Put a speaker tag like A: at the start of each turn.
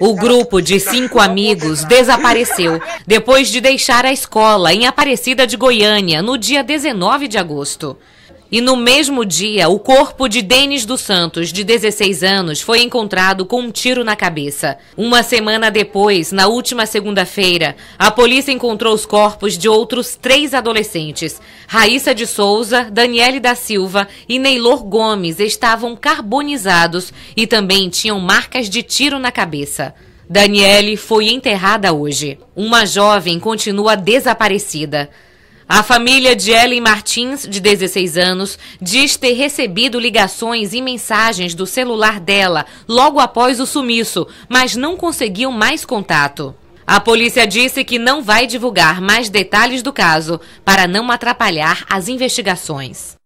A: O grupo de cinco amigos desapareceu depois de deixar a escola em Aparecida de Goiânia no dia 19 de agosto. E no mesmo dia, o corpo de Denis dos Santos, de 16 anos, foi encontrado com um tiro na cabeça. Uma semana depois, na última segunda-feira, a polícia encontrou os corpos de outros três adolescentes. Raíssa de Souza, Daniele da Silva e Neylor Gomes estavam carbonizados e também tinham marcas de tiro na cabeça. Daniele foi enterrada hoje. Uma jovem continua desaparecida. A família de Ellen Martins, de 16 anos, diz ter recebido ligações e mensagens do celular dela logo após o sumiço, mas não conseguiu mais contato. A polícia disse que não vai divulgar mais detalhes do caso para não atrapalhar as investigações.